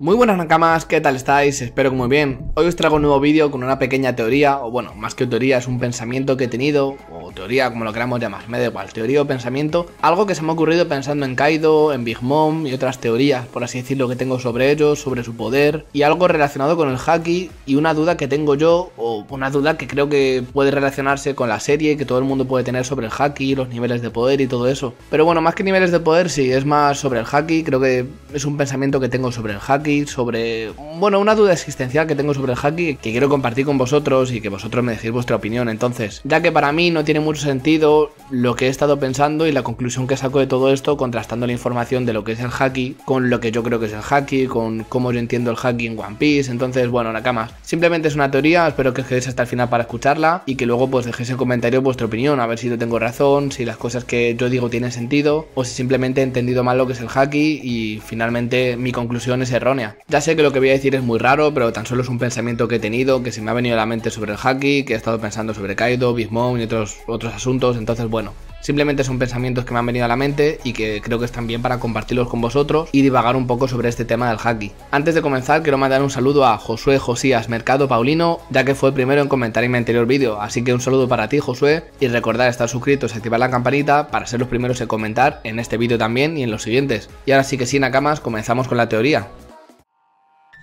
Muy buenas nakamas, ¿qué tal estáis? Espero que muy bien. Hoy os traigo un nuevo vídeo con una pequeña teoría, o bueno, más que teoría, es un pensamiento que he tenido, o teoría, como lo queramos llamar, me da igual, teoría o pensamiento, algo que se me ha ocurrido pensando en Kaido, en Big Mom y otras teorías, por así decirlo, que tengo sobre ellos, sobre su poder, y algo relacionado con el haki, y una duda que tengo yo, o una duda que creo que puede relacionarse con la serie, que todo el mundo puede tener sobre el haki, los niveles de poder y todo eso. Pero bueno, más que niveles de poder, sí, es más sobre el haki, creo que es un pensamiento que tengo sobre el haki sobre, bueno, una duda existencial que tengo sobre el haki que quiero compartir con vosotros y que vosotros me decís vuestra opinión. Entonces, ya que para mí no tiene mucho sentido lo que he estado pensando y la conclusión que saco de todo esto contrastando la información de lo que es el haki con lo que yo creo que es el haki, con cómo yo entiendo el haki en One Piece. Entonces, bueno, Nakama, simplemente es una teoría, espero que os quedéis hasta el final para escucharla y que luego pues dejéis en comentarios vuestra opinión, a ver si yo tengo razón, si las cosas que yo digo tienen sentido o si simplemente he entendido mal lo que es el haki y finalmente mi conclusión es errónea. Ya sé que lo que voy a decir es muy raro, pero tan solo es un pensamiento que he tenido, que se me ha venido a la mente sobre el haki, que he estado pensando sobre Kaido, Big y otros, otros asuntos, entonces bueno, simplemente son pensamientos que me han venido a la mente y que creo que están bien para compartirlos con vosotros y divagar un poco sobre este tema del haki. Antes de comenzar, quiero mandar un saludo a Josué Josías Mercado Paulino, ya que fue el primero en comentar en mi anterior vídeo, así que un saludo para ti Josué y recordar estar suscritos y activar la campanita para ser los primeros en comentar en este vídeo también y en los siguientes. Y ahora sí que sí, Nakamas, comenzamos con la teoría.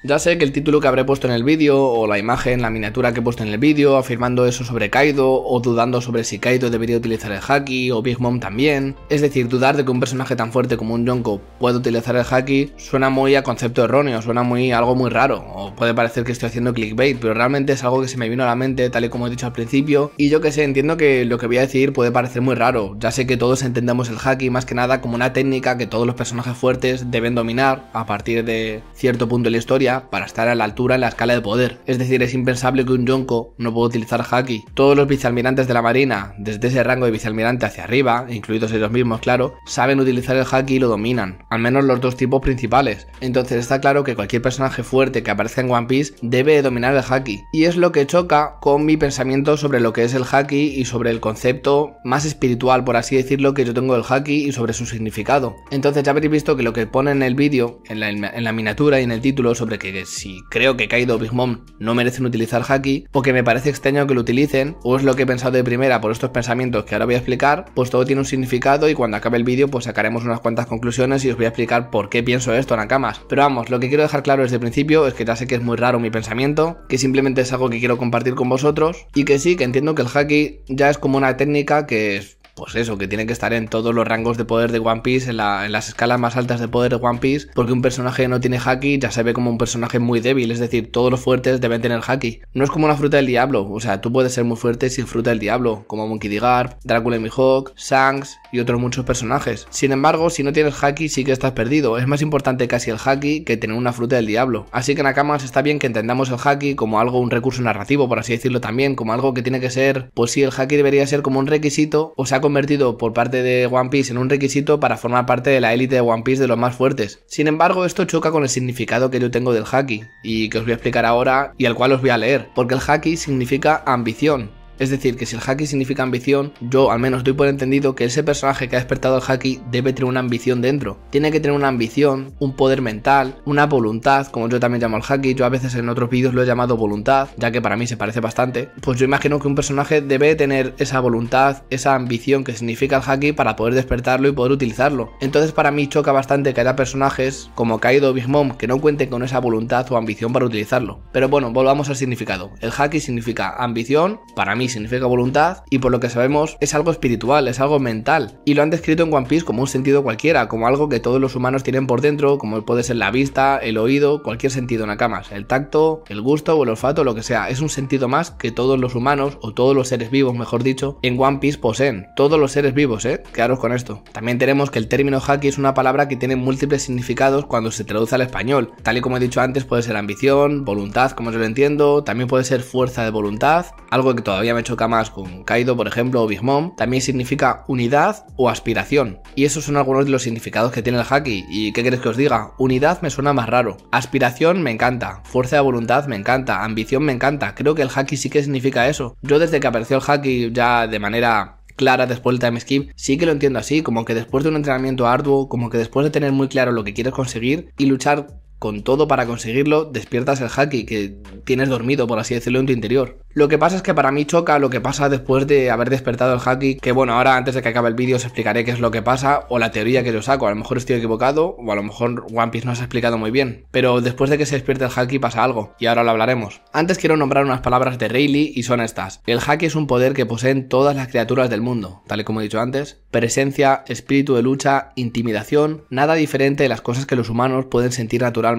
Ya sé que el título que habré puesto en el vídeo, o la imagen, la miniatura que he puesto en el vídeo, afirmando eso sobre Kaido, o dudando sobre si Kaido debería utilizar el Haki, o Big Mom también. Es decir, dudar de que un personaje tan fuerte como un Yonko pueda utilizar el Haki suena muy a concepto erróneo, suena muy algo muy raro, o puede parecer que estoy haciendo clickbait, pero realmente es algo que se me vino a la mente, tal y como he dicho al principio, y yo que sé, entiendo que lo que voy a decir puede parecer muy raro, ya sé que todos entendemos el Haki más que nada como una técnica que todos los personajes fuertes deben dominar a partir de cierto punto de la historia, para estar a la altura en la escala de poder. Es decir, es impensable que un Yonko no pueda utilizar Haki. Todos los vicealmirantes de la Marina, desde ese rango de vicealmirante hacia arriba, incluidos ellos mismos, claro, saben utilizar el Haki y lo dominan. Al menos los dos tipos principales. Entonces está claro que cualquier personaje fuerte que aparezca en One Piece debe dominar el Haki. Y es lo que choca con mi pensamiento sobre lo que es el Haki y sobre el concepto más espiritual, por así decirlo, que yo tengo del Haki y sobre su significado. Entonces ya habéis visto que lo que pone en el vídeo, en la, en la miniatura y en el título sobre que que si creo que Kaido Big Mom no merecen utilizar Haki, porque me parece extraño que lo utilicen, o es lo que he pensado de primera por estos pensamientos que ahora voy a explicar, pues todo tiene un significado y cuando acabe el vídeo pues sacaremos unas cuantas conclusiones y os voy a explicar por qué pienso esto, Nakamas. Pero vamos, lo que quiero dejar claro desde el principio es que ya sé que es muy raro mi pensamiento, que simplemente es algo que quiero compartir con vosotros y que sí, que entiendo que el Haki ya es como una técnica que es pues eso, que tiene que estar en todos los rangos de poder de One Piece, en, las escalas más altas de poder de One Piece, porque un personaje que no tiene haki ya se ve como un personaje muy débil, es decir, todos los fuertes deben tener haki. No es como una fruta del diablo, o sea, tú puedes ser muy fuerte sin fruta del diablo, como Monkey D. Garp, Drácula y Mihawk, Shanks y otros muchos personajes. Sin embargo, si no tienes haki sí que estás perdido, es más importante casi el haki que tener una fruta del diablo. Así que Nakamas está bien que entendamos el haki como algo, un recurso narrativo, por así decirlo también, como algo que tiene que ser, pues sí, el haki debería ser como un requisito, o sea, convertido por parte de One Piece en un requisito para formar parte de la élite de One Piece de los más fuertes. Sin embargo, esto choca con el significado que yo tengo del haki, y que os voy a explicar ahora y al cual os voy a leer, porque el haki significa ambición, es decir, que si el haki significa ambición, yo al menos doy por entendido que ese personaje que ha despertado el haki debe tener una ambición dentro. Tiene que tener una ambición, un poder mental, una voluntad, como yo también llamo al haki, yo a veces en otros vídeos lo he llamado voluntad, ya que para mí se parece bastante. Pues yo imagino que un personaje debe tener esa voluntad, esa ambición que significa el haki para poder despertarlo y poder utilizarlo. Entonces para mí choca bastante que haya personajes como Kaido o Big Mom que no cuenten con esa voluntad o ambición para utilizarlo. Pero bueno, volvamos al significado. El haki significa ambición, para mí significa voluntad y por lo que sabemos es algo espiritual, es algo mental. Y lo han descrito en One Piece como un sentido cualquiera, como algo que todos los humanos tienen por dentro, como puede ser la vista, el oído, cualquier sentido en Nakamas, el tacto, el gusto o el olfato, lo que sea. Es un sentido más que todos los humanos o todos los seres vivos, mejor dicho, en One Piece poseen. Todos los seres vivos, ¿eh? Quedaros con esto. También tenemos que el término haki es una palabra que tiene múltiples significados cuando se traduce al español. Tal y como he dicho antes, puede ser ambición, voluntad, como yo lo entiendo, también puede ser fuerza de voluntad, algo que todavía me choca más con Kaido, por ejemplo, o Big Mom, también significa unidad o aspiración. Y esos son algunos de los significados que tiene el haki. ¿Y qué queréis que os diga? Unidad me suena más raro. Aspiración me encanta. Fuerza de voluntad me encanta. Ambición me encanta. Creo que el haki sí que significa eso. Yo desde que apareció el haki ya de manera clara después del time skip, sí que lo entiendo así, como que después de un entrenamiento arduo, como que después de tener muy claro lo que quieres conseguir y luchar con todo para conseguirlo, despiertas el haki que tienes dormido, por así decirlo, en tu interior. Lo que pasa es que para mí choca lo que pasa después de haber despertado el haki, que bueno, ahora antes de que acabe el vídeo os explicaré qué es lo que pasa o la teoría que yo saco, a lo mejor estoy equivocado o a lo mejor One Piece no se ha explicado muy bien, pero después de que se despierte el haki pasa algo y ahora lo hablaremos. Antes quiero nombrar unas palabras de Rayleigh y son estas. El haki es un poder que poseen todas las criaturas del mundo, tal y como he dicho antes, presencia, espíritu de lucha, intimidación, nada diferente de las cosas que los humanos pueden sentir naturalmente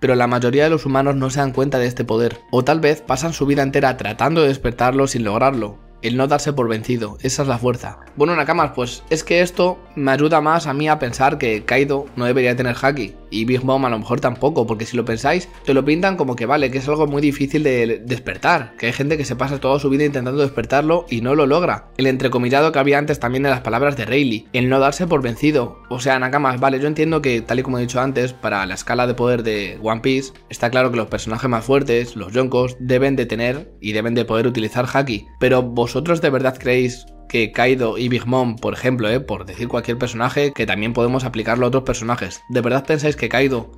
pero la mayoría de los humanos no se dan cuenta de este poder, o tal vez pasan su vida entera tratando de despertarlo sin lograrlo, el no darse por vencido, esa es la fuerza. Bueno, Nakamas, pues es que esto me ayuda más a mí a pensar que Kaido no debería tener Haki, y Big Mom a lo mejor tampoco, porque si lo pensáis, te lo pintan como que vale, que es algo muy difícil de despertar, que hay gente que se pasa toda su vida intentando despertarlo y no lo logra. El entrecomillado que había antes también de las palabras de Rayleigh, el no darse por vencido. O sea, Nakamas, vale, yo entiendo que tal y como he dicho antes, para la escala de poder de One Piece, está claro que los personajes más fuertes, los Yonkos, deben de tener y deben de poder utilizar Haki, pero vosotros de verdad creéis que Kaido y Big Mom, por ejemplo, eh, por decir cualquier personaje, que también podemos aplicarlo a otros personajes. ¿De verdad pensáis que Kaido,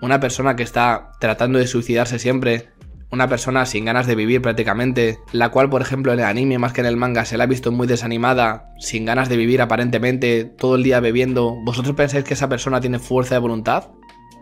una persona que está tratando de suicidarse siempre, una persona sin ganas de vivir prácticamente, la cual por ejemplo en el anime más que en el manga se la ha visto muy desanimada, sin ganas de vivir aparentemente, todo el día bebiendo, ¿vosotros pensáis que esa persona tiene fuerza de voluntad?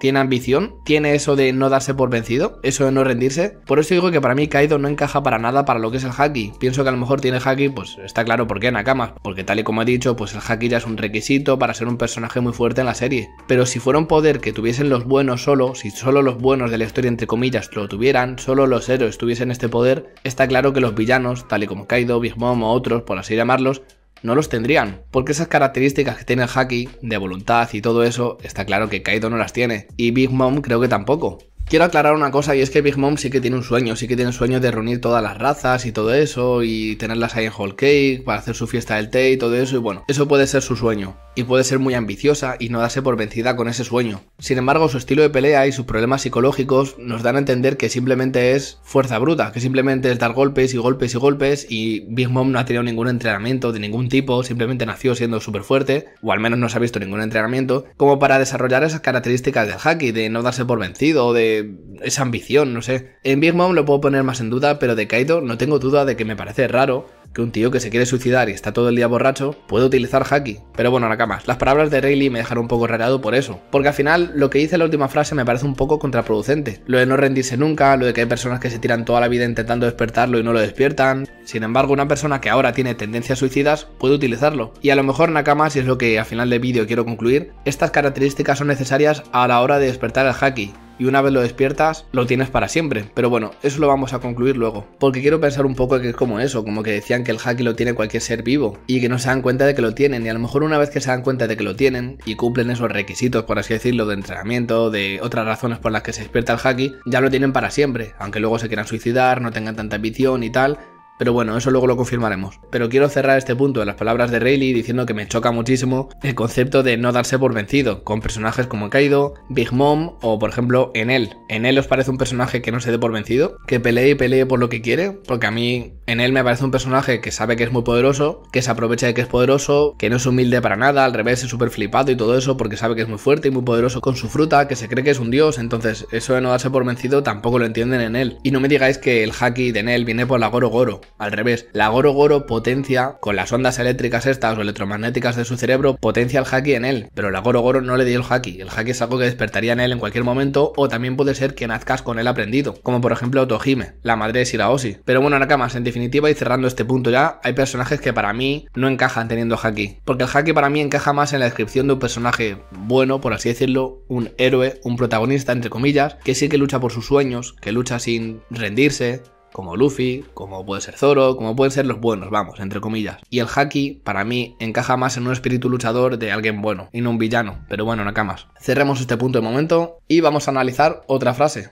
tiene ambición, tiene eso de no darse por vencido, eso de no rendirse. Por eso digo que para mí Kaido no encaja para nada para lo que es el haki. Pienso que a lo mejor tiene haki, pues está claro por qué Nakama, porque tal y como he dicho, pues el haki ya es un requisito para ser un personaje muy fuerte en la serie. Pero si fuera un poder que tuviesen los buenos solo, si solo los buenos de la historia entre comillas lo tuvieran, solo los héroes tuviesen este poder, está claro que los villanos, tal y como Kaido, Big Mom o otros, por así llamarlos, no los tendrían, porque esas características que tiene el Haki, de voluntad y todo eso, está claro que Kaido no las tiene, y Big Mom creo que tampoco. Quiero aclarar una cosa y es que Big Mom sí que tiene un sueño, sí que tiene un sueño de reunir todas las razas y todo eso y tenerlas ahí en Whole Cake para hacer su fiesta del té y todo eso y bueno, eso puede ser su sueño y puede ser muy ambiciosa y no darse por vencida con ese sueño. Sin embargo, su estilo de pelea y sus problemas psicológicos nos dan a entender que simplemente es fuerza bruta, que simplemente es dar golpes y golpes y golpes y Big Mom no ha tenido ningún entrenamiento de ningún tipo, simplemente nació siendo súper fuerte, o al menos no se ha visto ningún entrenamiento, como para desarrollar esas características del Haki, de no darse por vencido, de esa ambición, no sé. En Big Mom lo puedo poner más en duda, pero de Kaido no tengo duda de que me parece raro que un tío que se quiere suicidar y está todo el día borracho puede utilizar haki. Pero bueno, nakamas, Las palabras de Rayleigh me dejaron un poco rarado por eso. Porque al final, lo que dice la última frase me parece un poco contraproducente. Lo de no rendirse nunca, lo de que hay personas que se tiran toda la vida intentando despertarlo y no lo despiertan. Sin embargo, una persona que ahora tiene tendencias suicidas puede utilizarlo. Y a lo mejor, nakamas, y es lo que al final del vídeo quiero concluir, estas características son necesarias a la hora de despertar al haki y una vez lo despiertas lo tienes para siempre. Pero bueno, eso lo vamos a concluir luego. Porque quiero pensar un poco que es como eso, como que decían que el Haki lo tiene cualquier ser vivo y que no se dan cuenta de que lo tienen. Y a lo mejor una vez que se dan cuenta de que lo tienen y cumplen esos requisitos, por así decirlo, de entrenamiento, de otras razones por las que se despierta el Haki, ya lo tienen para siempre. Aunque luego se quieran suicidar, no tengan tanta ambición y tal, pero bueno, eso luego lo confirmaremos. Pero quiero cerrar este punto de las palabras de Rayleigh diciendo que me choca muchísimo el concepto de no darse por vencido, con personajes como Kaido, Big Mom o por ejemplo Enel. él os parece un personaje que no se dé por vencido? ¿Que pelee y pelee por lo que quiere? Porque a mí en él me parece un personaje que sabe que es muy poderoso, que se aprovecha de que es poderoso, que no es humilde para nada, al revés es súper flipado y todo eso porque sabe que es muy fuerte y muy poderoso con su fruta, que se cree que es un dios, entonces eso de no darse por vencido tampoco lo entienden en él. Y no me digáis que el haki de Enel viene por la Goro Goro al revés. La Goro Goro potencia, con las ondas eléctricas estas o electromagnéticas de su cerebro, potencia el haki en él, pero la Goro Goro no le dio el haki. El haki es algo que despertaría en él en cualquier momento o también puede ser que nazcas con él aprendido, como por ejemplo Tohime, la madre de Shiraoshi. Pero bueno, Nakamas, en definitiva y cerrando este punto ya, hay personajes que para mí no encajan teniendo haki, porque el haki para mí encaja más en la descripción de un personaje bueno, por así decirlo, un héroe, un protagonista entre comillas, que sí que lucha por sus sueños, que lucha sin rendirse, como Luffy, como puede ser Zoro, como pueden ser los buenos, vamos, entre comillas. Y el Haki, para mí, encaja más en un espíritu luchador de alguien bueno y no un villano, pero bueno, Nakamas. Cerremos este punto de momento y vamos a analizar otra frase.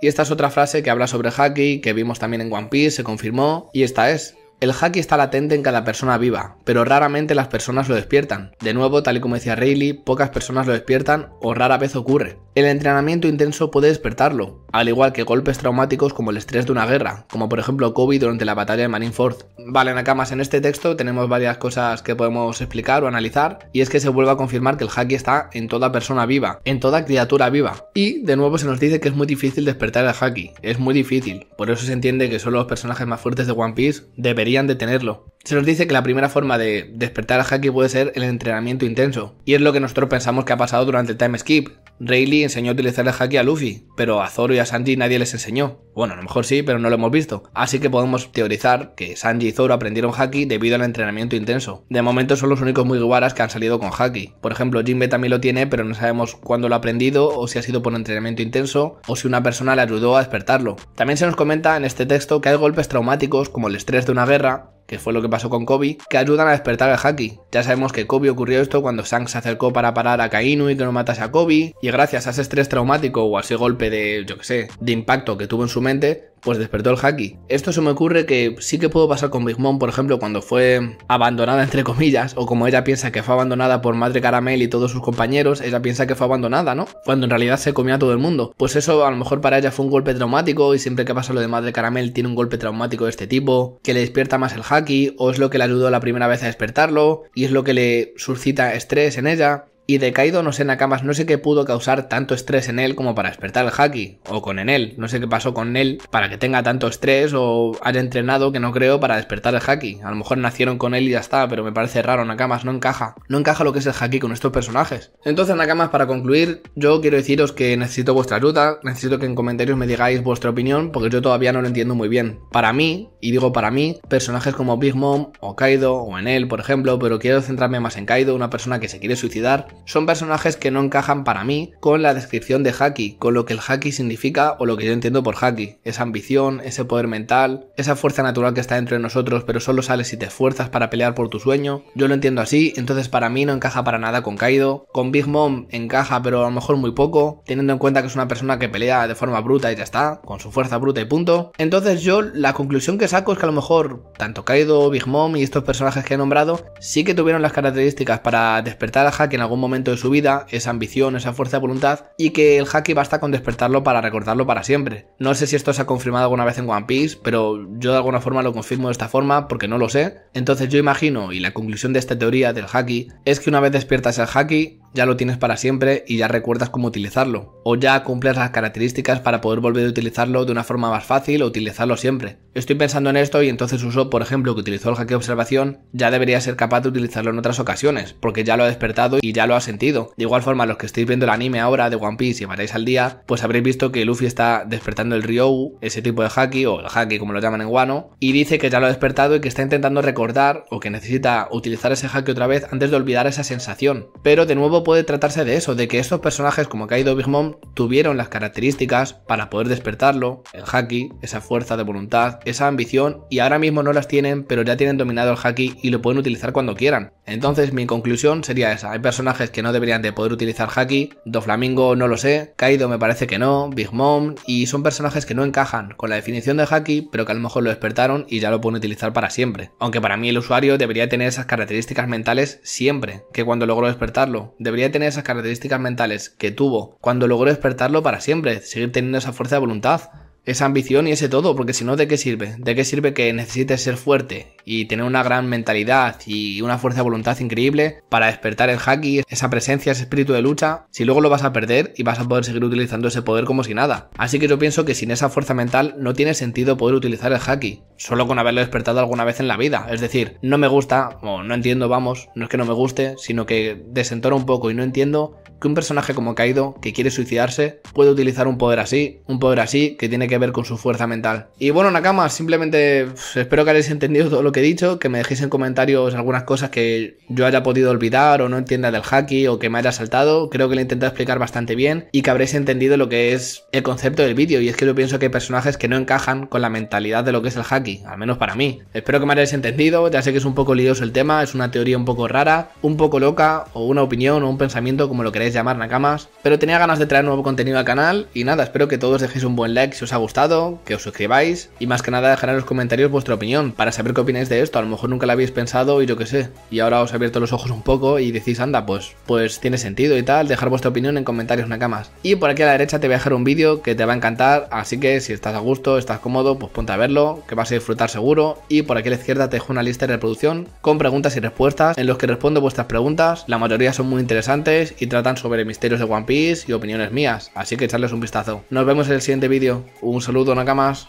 Y esta es otra frase que habla sobre Haki, que vimos también en One Piece, se confirmó, y esta es, el haki está latente en cada persona viva, pero raramente las personas lo despiertan. De nuevo, tal y como decía Rayleigh, pocas personas lo despiertan o rara vez ocurre. El entrenamiento intenso puede despertarlo, al igual que golpes traumáticos como el estrés de una guerra, como por ejemplo Kobe durante la batalla de Marineford. Vale, Nakamas, en este texto tenemos varias cosas que podemos explicar o analizar, y es que se vuelve a confirmar que el haki está en toda persona viva, en toda criatura viva. Y de nuevo se nos dice que es muy difícil despertar al haki, es muy difícil, por eso se entiende que solo los personajes más fuertes de One Piece deberían de tenerlo. Se nos dice que la primera forma de despertar al haki puede ser el entrenamiento intenso, y es lo que nosotros pensamos que ha pasado durante el time skip. Rayleigh enseñó a utilizar el haki a Luffy, pero a Zoro y a Sanji nadie les enseñó. Bueno, a lo mejor sí, pero no lo hemos visto. Así que podemos teorizar que Sanji y Zoro aprendieron Haki debido al entrenamiento intenso. De momento son los únicos muy guaras que han salido con Haki. Por ejemplo, Jinbe también lo tiene, pero no sabemos cuándo lo ha aprendido o si ha sido por entrenamiento intenso o si una persona le ayudó a despertarlo. También se nos comenta en este texto que hay golpes traumáticos como el estrés de una guerra que fue lo que pasó con Kobe, que ayudan a despertar al Haki. Ya sabemos que Kobe ocurrió esto cuando Shanks se acercó para parar a Kainu y que no matase a Kobe, y gracias a ese estrés traumático o a ese golpe de, yo que sé, de impacto que tuvo en su mente, pues despertó el hacky. Esto se me ocurre que sí que puedo pasar con Big Mom, por ejemplo, cuando fue abandonada entre comillas, o como ella piensa que fue abandonada por Madre Caramel y todos sus compañeros, ella piensa que fue abandonada, ¿no? Cuando en realidad se comía a todo el mundo. Pues eso a lo mejor para ella fue un golpe traumático y siempre que pasa lo de Madre Caramel tiene un golpe traumático de este tipo, que le despierta más el hacky, o es lo que le ayudó la primera vez a despertarlo, y es lo que le suscita estrés en ella. Y de Kaido, no sé Nakamas, no sé qué pudo causar tanto estrés en él como para despertar el haki, o con Enel, no sé qué pasó con él para que tenga tanto estrés o haya entrenado que no creo para despertar el haki. A lo mejor nacieron con él y ya está, pero me parece raro Nakamas, no encaja. No encaja lo que es el haki con estos personajes. Entonces Nakamas, para concluir, yo quiero deciros que necesito vuestra ayuda, necesito que en comentarios me digáis vuestra opinión, porque yo todavía no lo entiendo muy bien. Para mí, y digo para mí, personajes como Big Mom, o Kaido, o Enel, por ejemplo, pero quiero centrarme más en Kaido, una persona que se quiere suicidar son personajes que no encajan para mí con la descripción de Haki, con lo que el Haki significa o lo que yo entiendo por Haki. Esa ambición, ese poder mental, esa fuerza natural que está dentro de nosotros pero solo sale si te esfuerzas para pelear por tu sueño. Yo lo entiendo así, entonces para mí no encaja para nada con Kaido. Con Big Mom encaja pero a lo mejor muy poco, teniendo en cuenta que es una persona que pelea de forma bruta y ya está, con su fuerza bruta y punto. Entonces yo la conclusión que saco es que a lo mejor tanto Kaido, Big Mom y estos personajes que he nombrado sí que tuvieron las características para despertar a Haki en algún momento momento de su vida, esa ambición, esa fuerza de voluntad, y que el haki basta con despertarlo para recordarlo para siempre. No sé si esto se ha confirmado alguna vez en One Piece, pero yo de alguna forma lo confirmo de esta forma porque no lo sé. Entonces yo imagino, y la conclusión de esta teoría del haki, es que una vez despiertas el haki, ya lo tienes para siempre y ya recuerdas cómo utilizarlo, o ya cumples las características para poder volver a utilizarlo de una forma más fácil o utilizarlo siempre. Estoy pensando en esto y entonces uso, por ejemplo, que utilizó el de observación, ya debería ser capaz de utilizarlo en otras ocasiones, porque ya lo ha despertado y ya lo ha sentido. De igual forma, los que estéis viendo el anime ahora de One Piece y varéis al día, pues habréis visto que Luffy está despertando el Ryou, ese tipo de haki o el haki como lo llaman en Wano, y dice que ya lo ha despertado y que está intentando recordar o que necesita utilizar ese haki otra vez antes de olvidar esa sensación. Pero de nuevo puede tratarse de eso, de que estos personajes como Kaido Big Mom tuvieron las características para poder despertarlo, el haki, esa fuerza de voluntad, esa ambición, y ahora mismo no las tienen, pero ya tienen dominado el haki y lo pueden utilizar cuando quieran. Entonces mi conclusión sería esa, hay personajes que no deberían de poder utilizar haki, Doflamingo no lo sé, Kaido me parece que no, Big Mom, y son personajes que no encajan con la definición de haki, pero que a lo mejor lo despertaron y ya lo pueden utilizar para siempre. Aunque para mí el usuario debería tener esas características mentales siempre, que cuando logró despertarlo, debería tener esas características mentales que tuvo cuando logró despertarlo para siempre, seguir teniendo esa fuerza de voluntad, esa ambición y ese todo, porque si no, ¿de qué sirve? ¿De qué sirve que necesites ser fuerte y tener una gran mentalidad y una fuerza de voluntad increíble para despertar el haki, esa presencia, ese espíritu de lucha, si luego lo vas a perder y vas a poder seguir utilizando ese poder como si nada? Así que yo pienso que sin esa fuerza mental no tiene sentido poder utilizar el haki, solo con haberlo despertado alguna vez en la vida. Es decir, no me gusta, o no entiendo, vamos, no es que no me guste, sino que desentoro un poco y no entiendo que un personaje como Kaido, que quiere suicidarse, puede utilizar un poder así, un poder así, que tiene que ver con su fuerza mental. Y bueno, nakamas simplemente espero que hayáis entendido todo lo que he dicho, que me dejéis en comentarios algunas cosas que yo haya podido olvidar o no entienda del haki o que me haya saltado. Creo que lo he intentado explicar bastante bien y que habréis entendido lo que es el concepto del vídeo. Y es que yo pienso que hay personajes que no encajan con la mentalidad de lo que es el haki, al menos para mí. Espero que me hayáis entendido, ya sé que es un poco lioso el tema, es una teoría un poco rara, un poco loca o una opinión o un pensamiento, como lo queréis llamar, Nakamas. Pero tenía ganas de traer nuevo contenido al canal y nada, espero que todos dejéis un buen like si os ha gustado gustado, que os suscribáis y más que nada dejar en los comentarios vuestra opinión para saber qué opináis de esto. A lo mejor nunca lo habéis pensado y yo qué sé. Y ahora os he abierto los ojos un poco y decís, anda, pues, pues tiene sentido y tal. Dejar vuestra opinión en comentarios nakamas. Y por aquí a la derecha te voy a dejar un vídeo que te va a encantar. Así que si estás a gusto, estás cómodo, pues ponte a verlo, que vas a disfrutar seguro. Y por aquí a la izquierda te dejo una lista de reproducción con preguntas y respuestas en los que respondo vuestras preguntas. La mayoría son muy interesantes y tratan sobre misterios de One Piece y opiniones mías. Así que echarles un vistazo. Nos vemos en el siguiente vídeo. Un saludo, Nakamas.